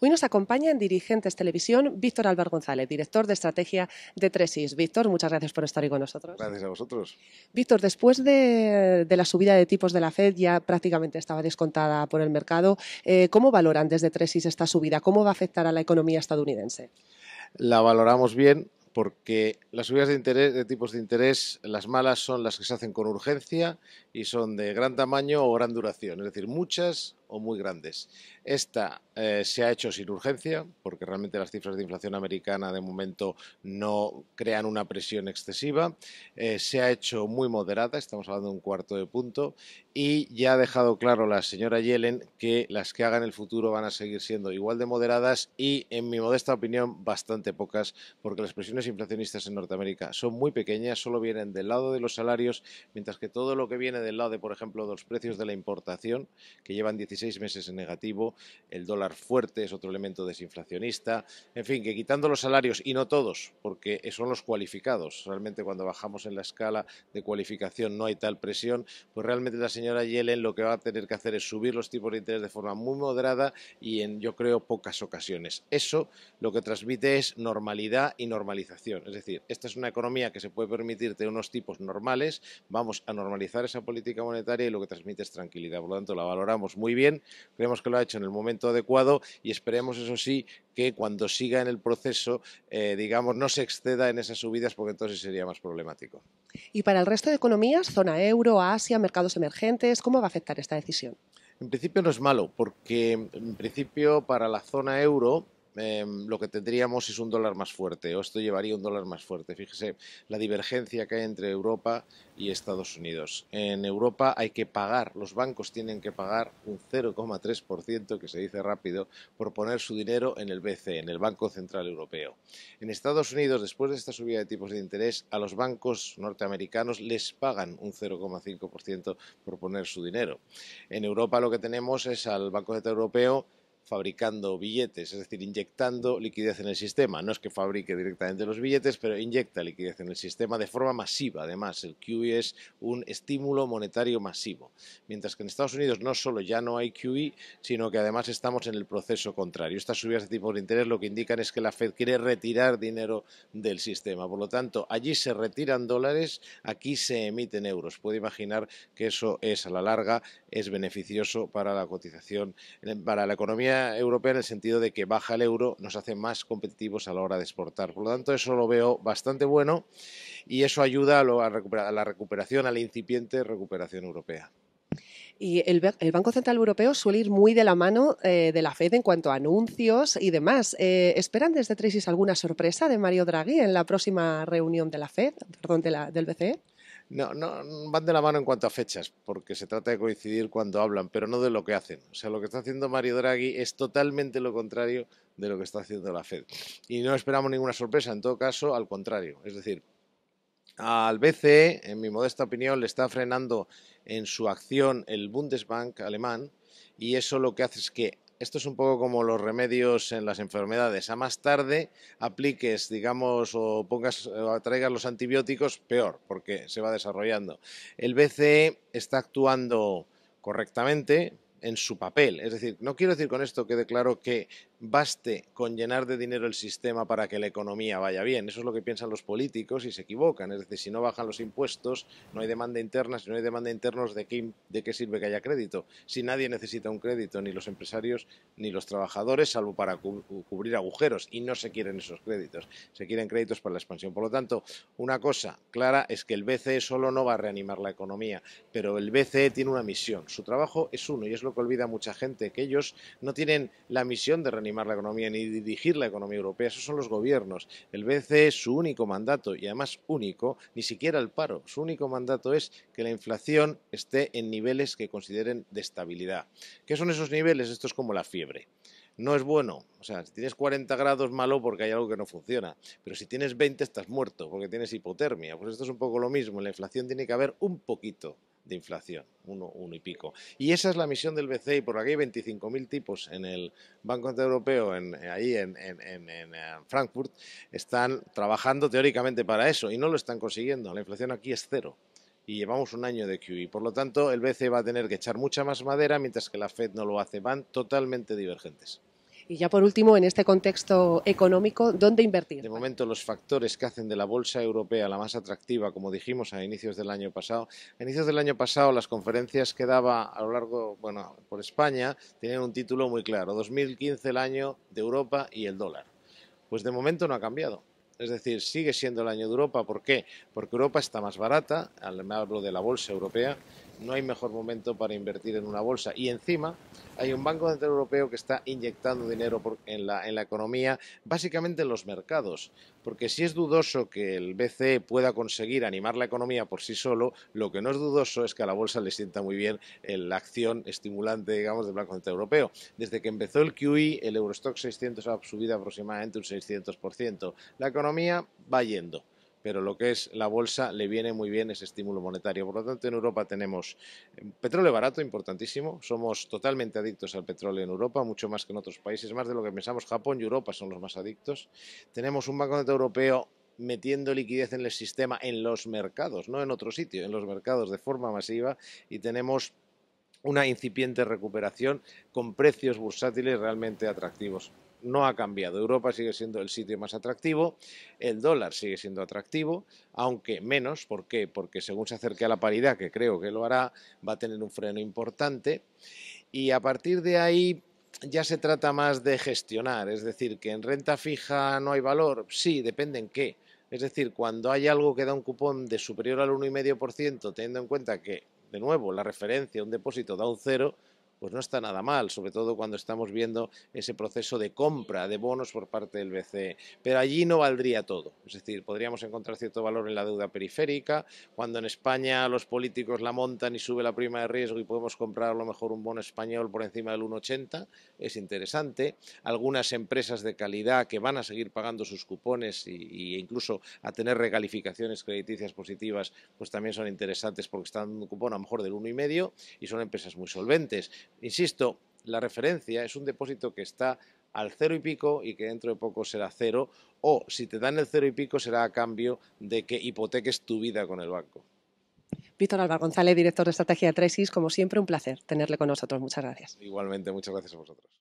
Hoy nos acompaña en Dirigentes Televisión Víctor Álvaro González, director de estrategia de Tresis. Víctor, muchas gracias por estar hoy con nosotros. Gracias a vosotros. Víctor, después de, la subida de tipos de la Fed, ya prácticamente estaba descontada por el mercado, eh, ¿cómo valoran desde Tresis esta subida? ¿Cómo va a afectar a la economía estadounidense? La valoramos bien porque las subidas de, interés, de, tipos de interés, las malas son las que se hacen con urgencia y son de gran tamaño o gran duración, es decir, muchas o muy grandes. Esta eh, se ha hecho sin urgencia, porque realmente las cifras de inflación americana de momento no crean una presión excesiva. Eh, se ha hecho muy moderada, estamos hablando de un cuarto de punto, y ya ha dejado claro la señora Yellen que las que hagan en el futuro van a seguir siendo igual de moderadas y, en mi modesta opinión, bastante pocas, porque las presiones inflacionistas en Norteamérica son muy pequeñas, solo vienen del lado de los salarios, mientras que todo lo que viene del lado de, por ejemplo, de los precios de la importación, que llevan 17 seis meses en negativo, el dólar fuerte es otro elemento desinflacionista, en fin, que quitando los salarios, y no todos, porque son los cualificados, realmente cuando bajamos en la escala de cualificación no hay tal presión, pues realmente la señora Yellen lo que va a tener que hacer es subir los tipos de interés de forma muy moderada y en, yo creo, pocas ocasiones. Eso lo que transmite es normalidad y normalización, es decir, esta es una economía que se puede permitir tener unos tipos normales, vamos a normalizar esa política monetaria y lo que transmite es tranquilidad, por lo tanto la valoramos muy bien creemos que lo ha hecho en el momento adecuado y esperemos, eso sí, que cuando siga en el proceso, eh, digamos, no se exceda en esas subidas porque entonces sería más problemático. Y para el resto de economías, zona euro, Asia, mercados emergentes, ¿cómo va a afectar esta decisión? En principio no es malo, porque en principio para la zona euro Em, lo que tendríamos es un dólar más fuerte, o esto llevaría un dólar más fuerte. Fíjese la divergencia que hay entre Europa y Estados Unidos. En Europa hay que pagar, los bancos tienen que pagar un 0,3%, que se dice rápido, por poner su dinero en el BCE, en el Banco Central Europeo. En Estados Unidos, después de esta subida de tipos de interés, a los bancos norteamericanos les pagan un 0,5% por poner su dinero. En Europa lo que tenemos es al Banco Central Europeo fabricando billetes, es decir, inyectando liquidez en el sistema. No es que fabrique directamente los billetes, pero inyecta liquidez en el sistema de forma masiva. Además, el QE es un estímulo monetario masivo. Mientras que en Estados Unidos no solo ya no hay QE, sino que además estamos en el proceso contrario. Estas subidas de tipo de interés lo que indican es que la Fed quiere retirar dinero del sistema. Por lo tanto, allí se retiran dólares, aquí se emiten euros. Puede imaginar que eso es a la larga, es beneficioso para la cotización, para la economía europea en el sentido de que baja el euro, nos hace más competitivos a la hora de exportar. Por lo tanto, eso lo veo bastante bueno y eso ayuda a, la recuperación, a la incipiente recuperación europea. Y el, Banco Central Europeo suele ir muy de la mano eh, de la Fed en cuanto a anuncios y demás. Eh, ¿Esperan desde Tresis alguna sorpresa de Mario Draghi en la próxima reunión de la Fed, perdón, de la, del BCE? No, no, mm, van de la mano en cuanto a fechas, porque se trata de coincidir cuando hablan, pero no de lo que hacen. O sea, lo que está haciendo Mario Draghi es totalmente lo contrario de lo que está haciendo la Fed. Y no esperamos ninguna sorpresa, en todo caso, al contrario. Es decir, al BCE, en mi modesta opinión, le está frenando en su acción el Bundesbank alemán y eso lo que hace es que esto es un poco como los remedios en las enfermedades. A más tarde apliques, digamos, o pongas, o traigas los antibióticos, peor, porque se va desarrollando. El BCE está actuando correctamente en su papel. Es decir, no quiero decir con esto que declaro que baste con llenar de dinero el sistema para que la economía vaya bien. Eso es lo que piensan los políticos y se equivocan. Es decir, si no bajan los impuestos, no hay demanda interna. Si no hay demanda interna, ¿de qué, de qué sirve que haya crédito? Si nadie necesita un crédito, ni los empresarios ni los trabajadores, salvo para cubrir agujeros. Y no se quieren esos créditos. Se quieren créditos para la expansión. Por lo tanto, una cosa clara es que el BCE solo no va a reanimar la economía, pero el BCE tiene una misión. Su trabajo es uno y es lo que olvida mucha gente, que ellos no tienen la misión de reanimar animar la economía ni dirigir la economía europea, esos son los gobiernos. El BCE, es su único mandato, y además único, ni siquiera el paro, su único mandato es que la inflación esté en niveles que consideren de estabilidad. ¿Qué son esos niveles? Esto es como la fiebre no es bueno. O sea, si tienes 40 grados, malo porque hay algo que no funciona. Pero si tienes 20, estás muerto porque tienes hipotermia. Pues esto es un poco lo mismo. la inflación tiene que haber un poquito de inflación, uno, uno y pico. Y esa es la misión del BCE, por aquí hay 25.000 tipos en el Banco Central Europeo, en, ahí en, en, en, eh, Frankfurt, están trabajando teóricamente para eso y no lo están consiguiendo. La inflación aquí es cero y llevamos un año de QE. Por lo tanto, el BCE va a tener que echar mucha más madera, mientras que la Fed no lo hace. Van totalmente divergentes. Y ya por último, en este contexto económico, ¿dónde invertir? De momento, los factores que hacen de la bolsa europea la más atractiva, como dijimos a inicios del año pasado, a inicios del año pasado las conferencias que daba a lo largo, bueno, por España, tenían un título muy claro, 2015 el año de Europa y el dólar. Pues de momento no ha cambiado. Es decir, sigue siendo el año de Europa. ¿Por qué? Porque Europa está más barata, al hablo de la bolsa europea, no hay mejor momento para invertir en una bolsa. Y encima hay un Banco Central Europeo que está inyectando dinero en, la, en la economía, básicamente en los mercados porque si es dudoso que el BCE pueda conseguir animar la economía por sí solo, lo que no es dudoso es que a la bolsa le sienta muy bien la acción estimulante, digamos, del Banco Central Europeo. Desde que empezó el QE, el Eurostock 600 ha subido aproximadamente un 600%. La economía va yendo pero lo que es la bolsa le viene muy bien ese estímulo monetario. Por lo tanto, en Europa tenemos eh, petróleo barato, importantísimo. Somos totalmente adictos al petróleo en Europa, mucho más que en otros países, más de lo que pensamos. Japón y Europa son los más adictos. Tenemos un Banco Central Europeo metiendo liquidez en el sistema, en los mercados, no en otro sitio, en los mercados de forma masiva y tenemos una incipiente recuperación con precios bursátiles realmente atractivos no ha cambiado. Europa sigue siendo el sitio más atractivo, el dólar sigue siendo atractivo, aunque menos. ¿Por qué? Porque según se acerque a la paridad, que creo que lo hará, va a tener un freno importante. Y a partir de ahí ya se trata más de gestionar, es decir, que en renta fija no hay valor. Sí, depende en qué. Es decir, cuando hay algo que da un cupón de superior al 1,5%, teniendo en cuenta que, de nuevo, la referencia, un depósito da un cero, pues no está nada mal, sobre todo cuando estamos viendo ese proceso de compra de bonos por parte del BCE. Pero allí no valdría todo, es decir, podríamos encontrar cierto valor en la deuda periférica, cuando en España los políticos la montan y sube la prima de riesgo y podemos comprar a lo mejor un bono español por encima del 1,80, es interesante. Algunas empresas de calidad que van a seguir pagando sus cupones e incluso a tener recalificaciones crediticias positivas, pues también son interesantes porque están en un cupón a lo mejor del 1,5 y son empresas muy solventes Insisto, la referencia es un depósito que está al cero y pico y que dentro de poco será cero, o si te dan el cero y pico será a cambio de que hipoteques tu vida con el banco. Víctor Alba González, director de Estrategia de como siempre un placer tenerle con nosotros. Muchas gracias. Igualmente, muchas gracias a vosotros.